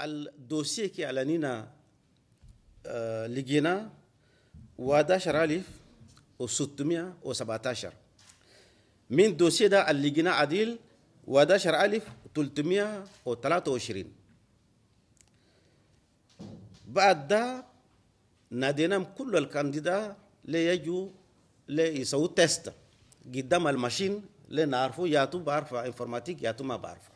الدوسيه كي و آه و 11617 من دوسيه ده اللي و عديل 11323 بعد دا نادينا كل الكانديدا ليجوا ليسووا تيست قدام الماشين لنعرفو ياتو تو بعرف انفورماتيك يا ما بعرفه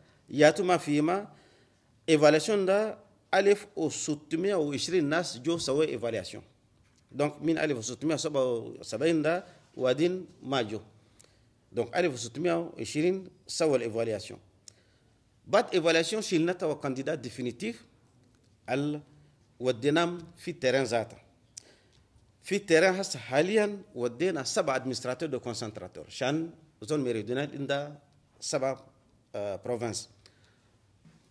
yatuma fima evaluation da alef o sutume o ishri nas jo sawe evaluation donc min alef o sutume so ba sabainda wadin majo donc alef o sutume o ishri sawe evaluation bat evaluation shil nata wa candidat definitif al wadinam fi terrain zata fi terrain has halian wadina sabat administrateur de concentrateur shan zone méridionale inda sabat euh, province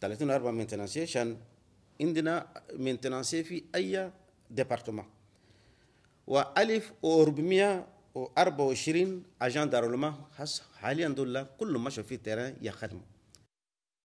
30 40 مينتنانسي شان عندنا مينتنانسي في اي ديبارتمون و 1424 اجان دارولما حاليا دول كلهم مشوا في التيران يخدموا